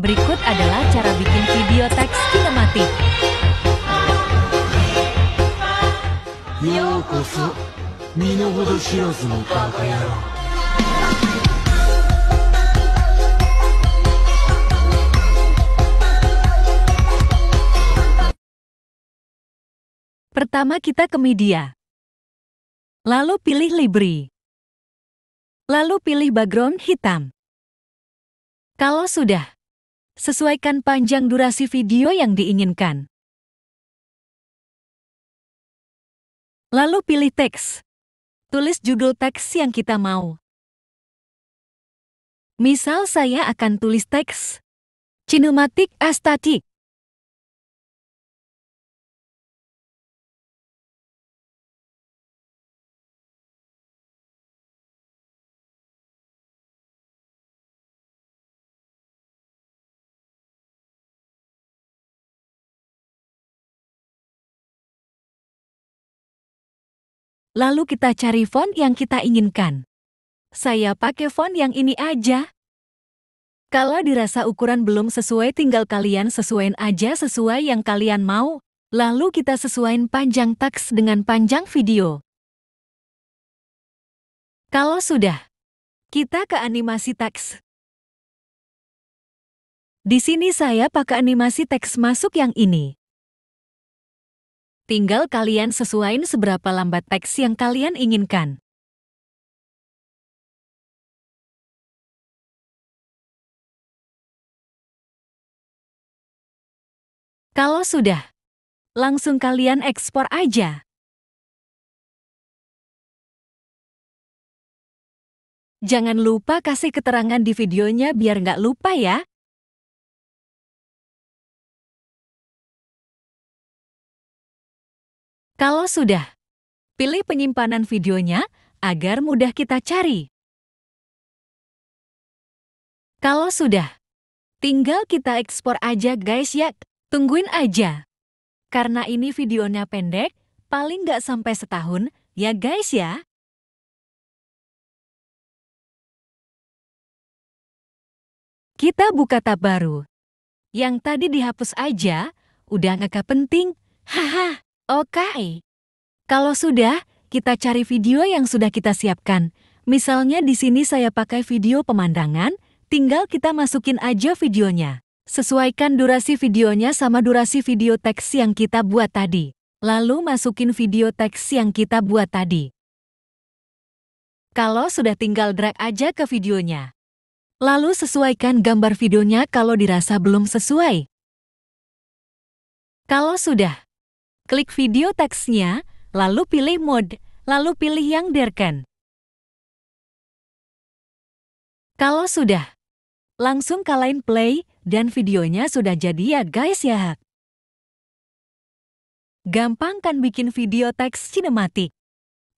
Berikut adalah cara bikin video teks kinematik. Ya. Pertama kita ke media. Lalu pilih Libri. Lalu pilih background hitam. Kalau sudah, sesuaikan panjang durasi video yang diinginkan. Lalu pilih teks. Tulis judul teks yang kita mau. Misal saya akan tulis teks Cinematic Aesthetic. Lalu kita cari font yang kita inginkan. Saya pakai font yang ini aja. Kalau dirasa ukuran belum sesuai tinggal kalian sesuaiin aja sesuai yang kalian mau, lalu kita sesuaiin panjang teks dengan panjang video. Kalau sudah, kita ke animasi teks. Di sini saya pakai animasi teks masuk yang ini. Tinggal kalian sesuaikan seberapa lambat teks yang kalian inginkan. Kalau sudah, langsung kalian ekspor aja. Jangan lupa kasih keterangan di videonya biar nggak lupa ya. Kalau sudah, pilih penyimpanan videonya agar mudah kita cari. Kalau sudah, tinggal kita ekspor aja guys ya, tungguin aja. Karena ini videonya pendek, paling nggak sampai setahun, ya guys ya. Kita buka tab baru. Yang tadi dihapus aja, udah nggak penting, haha. Oke. Kalau sudah, kita cari video yang sudah kita siapkan. Misalnya di sini saya pakai video pemandangan, tinggal kita masukin aja videonya. Sesuaikan durasi videonya sama durasi video teks yang kita buat tadi. Lalu masukin video teks yang kita buat tadi. Kalau sudah tinggal drag aja ke videonya. Lalu sesuaikan gambar videonya kalau dirasa belum sesuai. Kalau sudah, Klik video teksnya, lalu pilih mode, lalu pilih yang derken. Kalau sudah, langsung kalian play dan videonya sudah jadi ya guys ya. Gampang kan bikin video teks sinematik?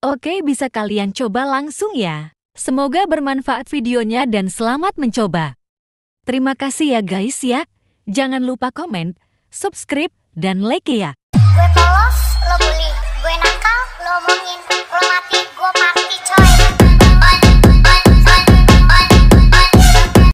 Oke, bisa kalian coba langsung ya. Semoga bermanfaat videonya dan selamat mencoba. Terima kasih ya guys ya. Jangan lupa komen, subscribe, dan like ya.